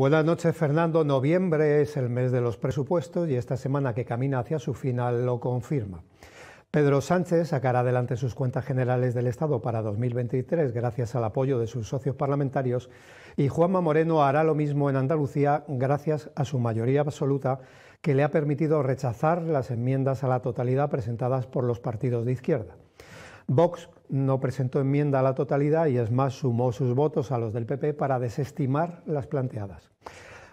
Buenas noches, Fernando. Noviembre es el mes de los presupuestos y esta semana que camina hacia su final lo confirma. Pedro Sánchez sacará adelante sus cuentas generales del Estado para 2023 gracias al apoyo de sus socios parlamentarios y Juanma Moreno hará lo mismo en Andalucía gracias a su mayoría absoluta que le ha permitido rechazar las enmiendas a la totalidad presentadas por los partidos de izquierda. Vox no presentó enmienda a la totalidad y es más sumó sus votos a los del PP para desestimar las planteadas.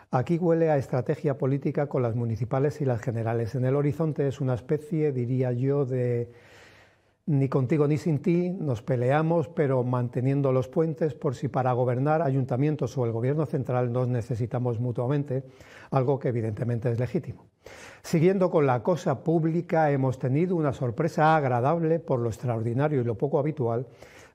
Aquí huele a estrategia política con las municipales y las generales. En el horizonte es una especie, diría yo, de ni contigo ni sin ti, nos peleamos, pero manteniendo los puentes por si para gobernar ayuntamientos o el gobierno central nos necesitamos mutuamente, algo que evidentemente es legítimo. Siguiendo con la cosa pública, hemos tenido una sorpresa agradable por lo extraordinario y lo poco habitual.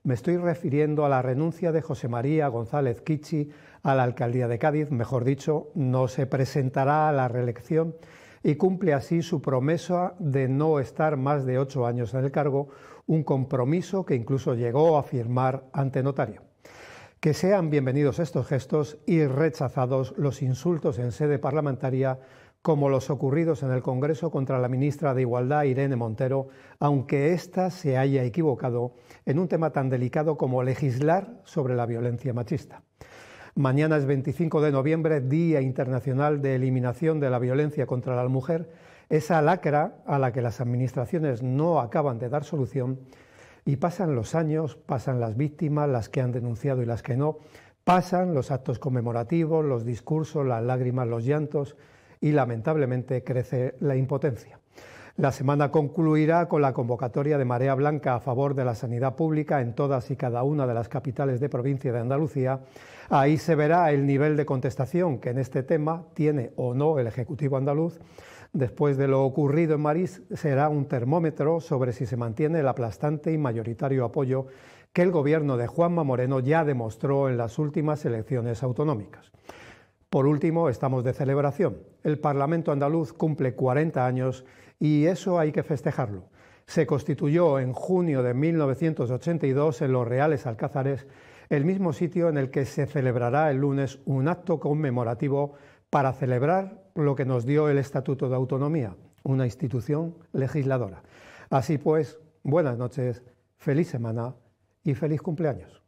Me estoy refiriendo a la renuncia de José María González Kichi a la alcaldía de Cádiz, mejor dicho, no se presentará a la reelección y cumple así su promesa de no estar más de ocho años en el cargo, un compromiso que incluso llegó a firmar ante notario. Que sean bienvenidos estos gestos y rechazados los insultos en sede parlamentaria como los ocurridos en el Congreso contra la ministra de Igualdad, Irene Montero, aunque ésta se haya equivocado en un tema tan delicado como legislar sobre la violencia machista. Mañana es 25 de noviembre, Día Internacional de Eliminación de la Violencia contra la Mujer, esa lacra a la que las administraciones no acaban de dar solución y pasan los años, pasan las víctimas, las que han denunciado y las que no, pasan los actos conmemorativos, los discursos, las lágrimas, los llantos y lamentablemente crece la impotencia. La semana concluirá con la convocatoria de Marea Blanca a favor de la sanidad pública en todas y cada una de las capitales de provincia de Andalucía. Ahí se verá el nivel de contestación que en este tema tiene o no el Ejecutivo andaluz. Después de lo ocurrido en Marís, será un termómetro sobre si se mantiene el aplastante y mayoritario apoyo que el gobierno de Juanma Moreno ya demostró en las últimas elecciones autonómicas. Por último, estamos de celebración. El Parlamento andaluz cumple 40 años y eso hay que festejarlo. Se constituyó en junio de 1982 en los Reales Alcázares, el mismo sitio en el que se celebrará el lunes un acto conmemorativo para celebrar lo que nos dio el Estatuto de Autonomía, una institución legisladora. Así pues, buenas noches, feliz semana y feliz cumpleaños.